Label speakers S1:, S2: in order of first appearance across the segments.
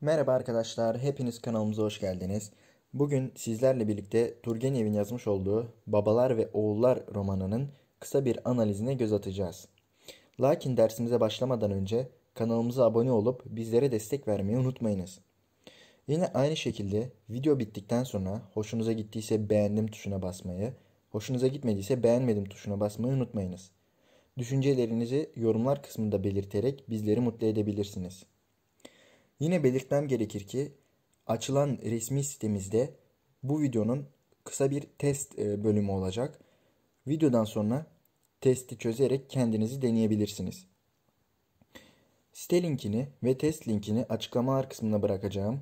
S1: Merhaba arkadaşlar, hepiniz kanalımıza hoş geldiniz. Bugün sizlerle birlikte Turgenev'in yazmış olduğu Babalar ve Oğullar romanının kısa bir analizine göz atacağız. Lakin dersimize başlamadan önce kanalımıza abone olup bizlere destek vermeyi unutmayınız. Yine aynı şekilde video bittikten sonra hoşunuza gittiyse beğendim tuşuna basmayı, hoşunuza gitmediyse beğenmedim tuşuna basmayı unutmayınız. Düşüncelerinizi yorumlar kısmında belirterek bizleri mutlu edebilirsiniz. Yine belirtmem gerekir ki açılan resmi sitemizde bu videonun kısa bir test e, bölümü olacak. Videodan sonra testi çözerek kendinizi deneyebilirsiniz. Site linkini ve test linkini açıklamalar kısmına bırakacağım.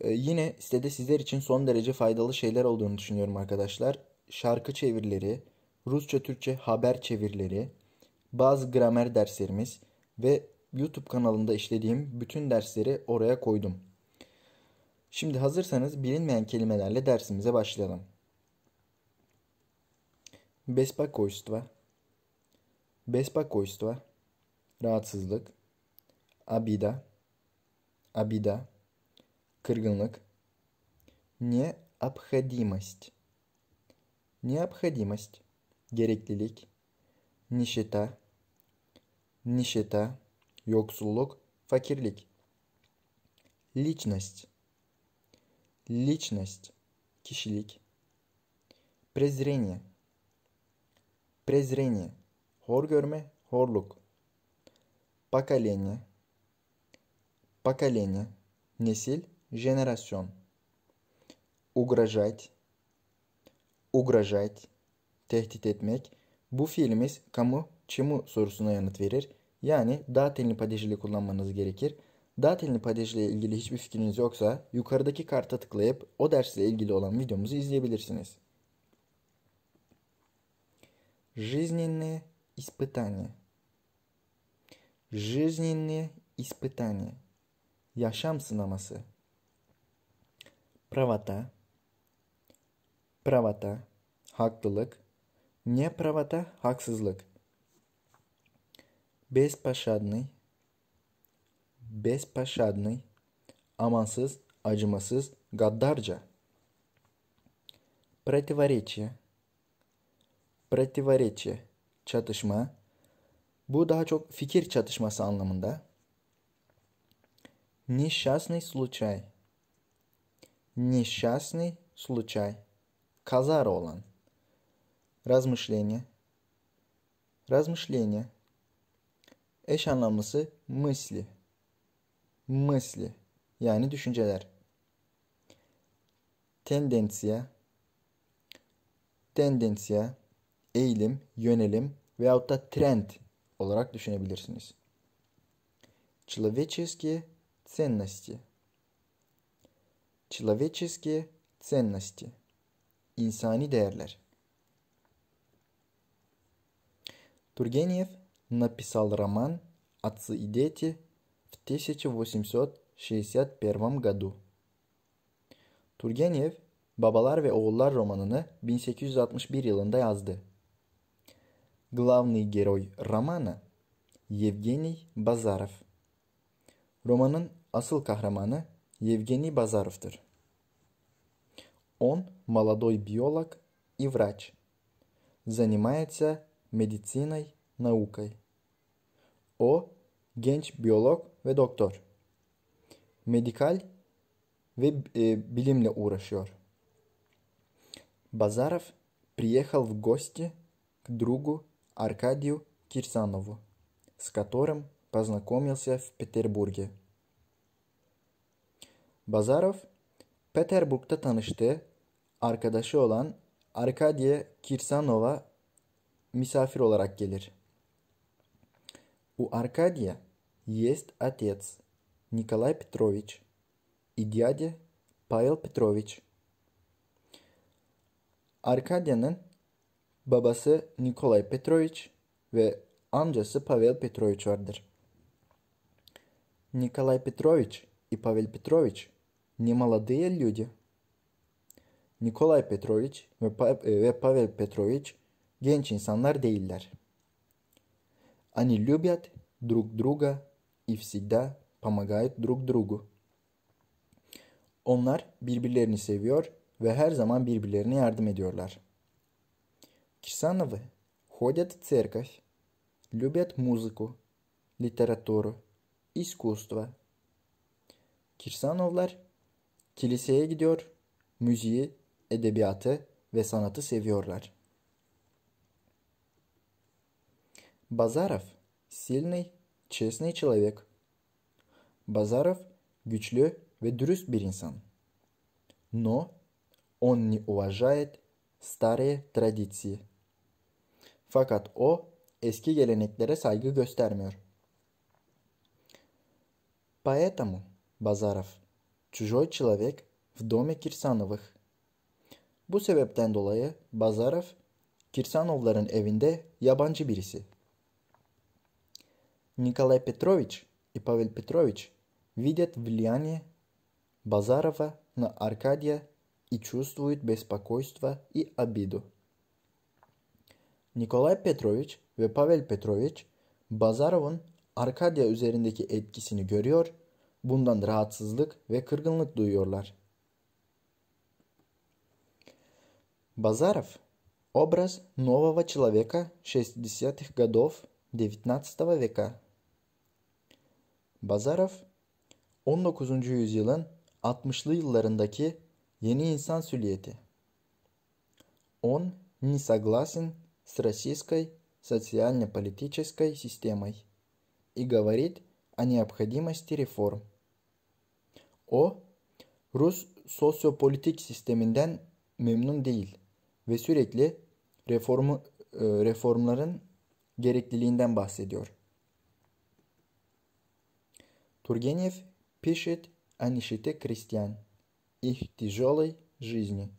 S1: E, yine sitede sizler için son derece faydalı şeyler olduğunu düşünüyorum arkadaşlar. Şarkı çevirileri, Rusça-Türkçe haber çevirileri, bazı gramer derslerimiz ve YouTube kanalında işlediğim bütün dersleri oraya koydum. Şimdi hazırsanız bilinmeyen kelimelerle dersimize başlayalım. Беспокойство. Беспокойство. Rahatsızlık. Abida. Abida. Kırgınlık. Необходимость. Необходимость. Gereklilik. Nişeta. Nişeta yoksulluk, fakirlik. Личность. Личность. Kişilik. Презрение. Презрение. Hor görme, horluk. Поколение. Поколение. Nesil, jenerasyon. Угрожать. Угрожать. Tehdit etmek. Bu fiilimiz kamu, çimu sorusuna yanıt verir. Yani daha telini padejili kullanmanız gerekir. Dağ telini padejle ilgili hiçbir fikriniz yoksa yukarıdaki karta tıklayıp o dersle ilgili olan videomuzu izleyebilirsiniz. Жизненные испытания Жизненные испытания Yaşam sınaması Pravata Pravata Haklılık Неправата Haksızlık беспощадный, беспощадный, amansız, acımasız, gaddarca. Противоречие. Противоречие. Çatışma. Bu daha çok fikir çatışması anlamında. Несчастный случай. Несчастный случай. Казара olan. Размышление. Размышление. Eş anlamlısı mısli. Mısli yani düşünceler. Tendensiya tendensiya, eğilim, yönelim veyahut da trend olarak düşünebilirsiniz. Человеческие ценности. Человеческие ценности. İnsani değerler. Turgenev написал роман «Отцы и дети» в 1861 году. Turgenev, Babalar ve Oğullar romanını 1861 yılında yazdı. Главный герой романа – Евгений Базаров. Romanın asıl кахраманы Евгений Базаров'dır. Он – молодой биолог и врач. Занимается медициной, наукой. O genç biyolog ve doktor. Medikal ve e, bilimle uğraşıyor. Bazarov, приехал в гости к другу Аркадию Кирсанову, с которым познакомился в Петербурге. Базаров Peterburg'da tanıştığı arkadaşı olan Arkadiye Kirsanova misafir olarak gelir. У Аркадия есть отец Николай Петрович и дядя Павел Петрович. Arkadya'nın babası Nikolay Petrovic ve amcası Pavel Petrovic vardır. Николай Петрович и Павел Петрович немолодые люди. Nikolay Petrovic ve Pavel Petrovic genç insanlar değiller. Они любят друг друга и всегда помогают друг другу. Onlar birbirlerini seviyor ve her zaman birbirlerine yardım ediyorlar. Кирсановы ходят в церковь, любят музыку, литературу, искусство. Кирсановlar kiliseye gidiyor, müziği, edebiyatı ve sanatı seviyorlar. Bazarov – sильный, честный человек. Bazarov güçlü ve dürüst bir insan. Но он не уважает старые традиции. Fakat o eski geleneklere saygı göstermiyor. Поэтому Bazarov чужой человек в доме Кирсановых. Bu sebepten dolayı Bazarov Kirsanovların evinde yabancı birisi. Николай Петрович и Павел Петрович видят влияние Базарова на Аркадия и чувствуют беспокойство и обиду. Николай Петrovич ve Pavel Petrovich Bazarov'un Arkadya üzerindeki etkisini görüyor, bundan rahatsızlık ve kırgınlık duyuyorlar. Базаров – образ нового человека 60-х годов XIX века – Bazarov 19. yüzyılın 60'lı yıllarındaki yeni insan süliyeti. Он не согласен с российской социально-политической системой и говорит о необходимости реформ. O, Rus sosyopolitik sisteminden memnun değil ve sürekli reformu, э, reformların gerekliliğinden bahsediyor. Тургенев пишет о нищете крестьян, их тяжелой жизни.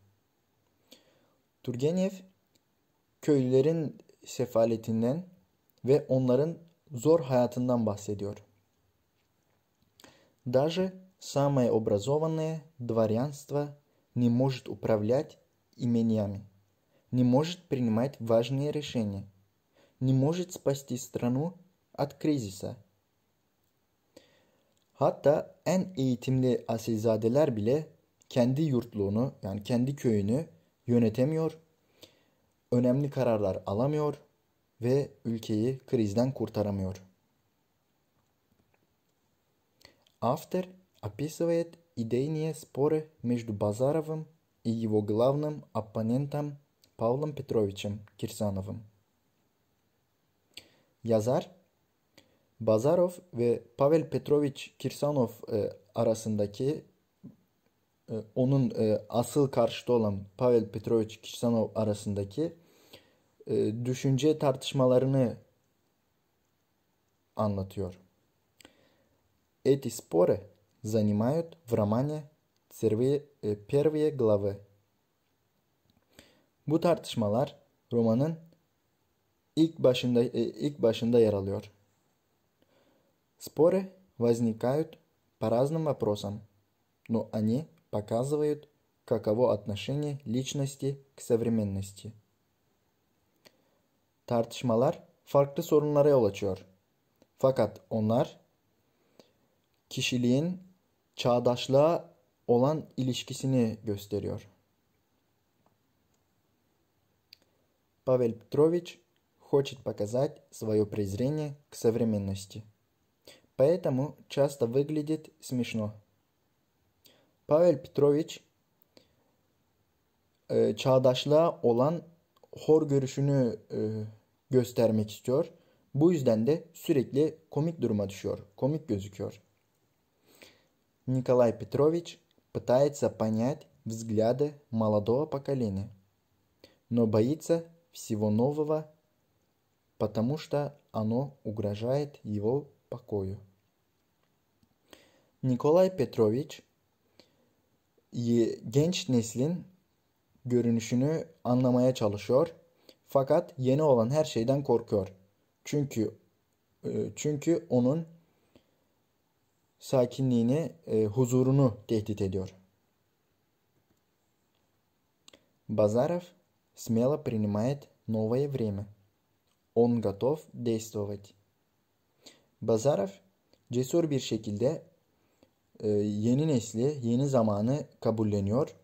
S1: Turgenev köylülerin sefaletinden ve onların zor hayatından bahsediyor. Даже самое образованное дворянство не может управлять имениями, не может принимать важные решения, не может спасти страну от кризиса – Hatta en eğitimli asilzadeler bile kendi yurtluğunu yani kendi köyünü yönetemiyor. Önemli kararlar alamıyor ve ülkeyi krizden kurtaramıyor. Автор описывает идейные споры между Базаровым и его главным оппонентом Павлом Петровичем Кирсановым. Yazar. Bazarov ve Pavel Petrovich Kirsanov e, arasındaki e, onun e, asıl karşıtı olan Pavel Petrovich Kirsanov arasındaki e, düşünce tartışmalarını anlatıyor. Эти споры занимают в романе первые главы. Bu tartışmalar romanın ilk başında e, ilk başında yer alıyor. Споры возникают по разным вопросам, но они показывают, каково отношение личности к современности. Tartışmalar farklı sorunlara yol açıyor. Fakat onlar kişiliğin çağdaşlığa olan ilişkisini gösteriyor. Павел Петрович хочет показать свое презрение к современности поэтому часто выглядит смешно. Павел Петрович e, э, çağdaşlığa olan hor görüşünü э, göstermek istiyor. Bu yüzden de sürekli komik duruma düşüyor, komik gözüküyor. Николай Петрович пытается понять взгляды молодого поколения, но боится всего нового, потому что оно угрожает его покою. Nikolay Petrovic genç neslin görünüşünü anlamaya çalışıyor. Fakat yeni olan her şeyden korkuyor. Çünkü e, çünkü onun sakinliğini, e, huzurunu tehdit ediyor. Базаров смело принимает новое время. Он готов действовать. Базаров cesur bir şekilde e, yeni nesli, yeni zamanı kabulleniyor.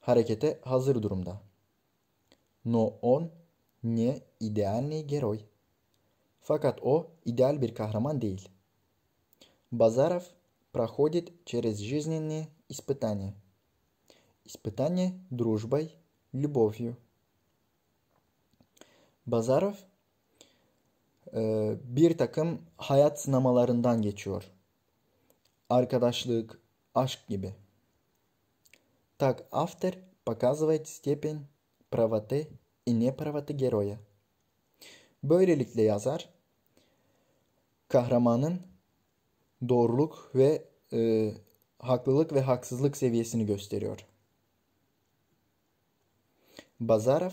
S1: Harekete hazır durumda. No on ne ideal ne geroy. Fakat o ideal bir kahraman değil. Bazarov, проходит через жизненные испытания. Испытания дружбой, любовью. Bazarov e, bir takım hayat sınamalarından geçiyor. arkadaşlık, aşk gibi. Так автор показывает степень правоты и неправоты героя. Böylelikle yazar kahramanın doğruluk ve e, haklılık ve haksızlık seviyesini gösteriyor. Базаров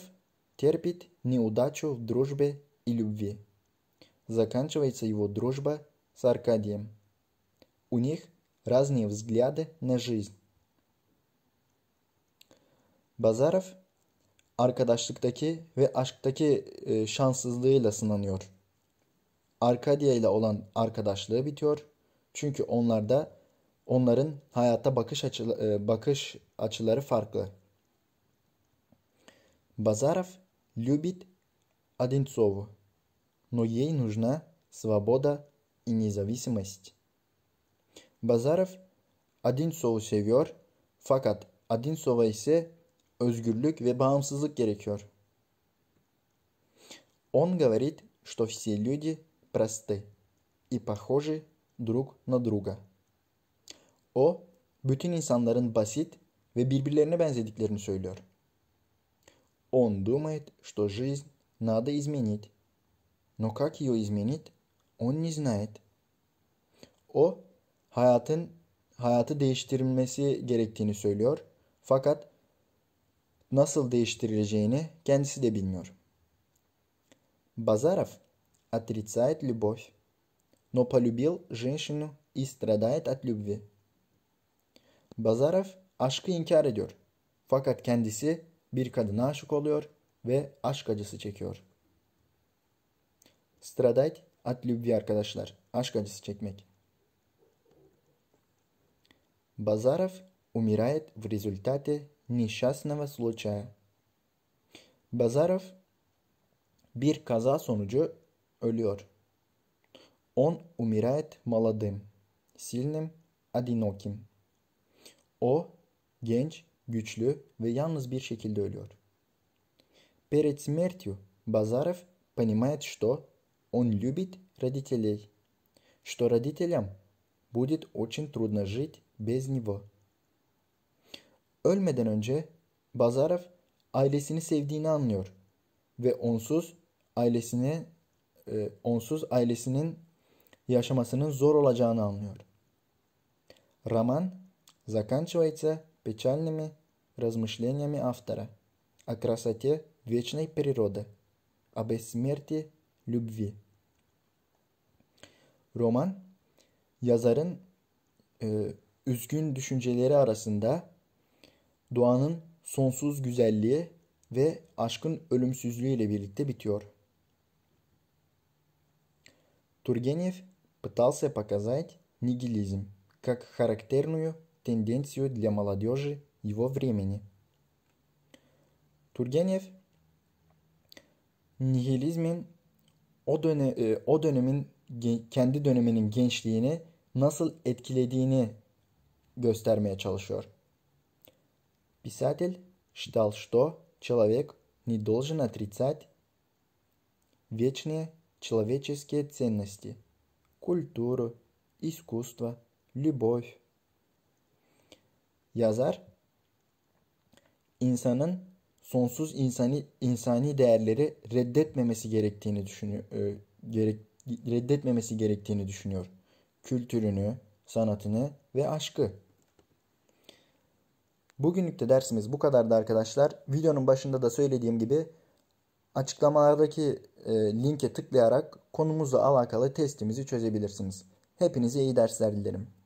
S1: терпит неудачу в дружбе и любви. Заканчивается его дружба с Аркадием. У них разные взгляды на жизнь. Bazarov arkadaşlıktaki ve aşktaki e, şanssızlığıyla sınanıyor. Arkadya ile olan arkadaşlığı bitiyor. Çünkü onlar da, onların hayata bakış açı, e, bakış açıları farklı. Bazarov любит Одинцову, но ей нужна свобода и независимость. Bazarov Adinsov'u seviyor fakat Adinsov'a ise özgürlük ve bağımsızlık gerekiyor. Он говорит, что все люди просты и похожи друг на друга. O, bütün insanların basit ve birbirlerine benzediklerini söylüyor. Он думает, что жизнь надо изменить. Но как ее изменить, он не знает. O, hayatın hayatı değiştirilmesi gerektiğini söylüyor. Fakat nasıl değiştirileceğini kendisi de bilmiyor. Базаров отрицает любовь, но полюбил женщину и страдает от любви. Bazarov aşkı inkar ediyor. Fakat kendisi bir kadına aşık oluyor ve aşk acısı çekiyor. Stradait от любви arkadaşlar. Aşk acısı çekmek. Базаров умирает в результате несчастного случая. Базаров bir kaza sonucu ölüyor. Он умирает молодым, сильным, одиноким. О, genç, güçlü ve yalnız bir şekilde ölüyor. Перед смертью Базаров понимает, что он любит родителей, что родителям Будет очень трудно жить без него. Ölmeden önce Bazarov ailesini sevdiğini anlıyor ve onsuz ailesini e, onsuz ailesinin yaşamasının zor olacağını anlıyor. Роман заканчивается печальными размышлениями автора о красоте вечной природы, о бессмертии любви. Roman yazarın e, üzgün düşünceleri arasında doğanın sonsuz güzelliği ve aşkın ölümsüzlüğü ile birlikte bitiyor. Turgenev, пытался показать нигилизм как характерную тенденцию для молодежи его времени. Turgenev nihilizmin o, döne, e, o dönemin kendi döneminin gençliğini nasıl etkilediğini göstermeye çalışıyor. Писатель считал, что человек не должен отрицать вечные человеческие ценности, культуру, искусство, любовь. Yazar insanın sonsuz insani insani değerleri reddetmemesi gerektiğini düşünüyor e, gerek reddetmemesi gerektiğini düşünüyor. Kültürünü, sanatını ve aşkı. Bugünlük de dersimiz bu kadardı arkadaşlar. Videonun başında da söylediğim gibi açıklamalardaki e, linke tıklayarak konumuzla alakalı testimizi çözebilirsiniz. Hepinize iyi dersler dilerim.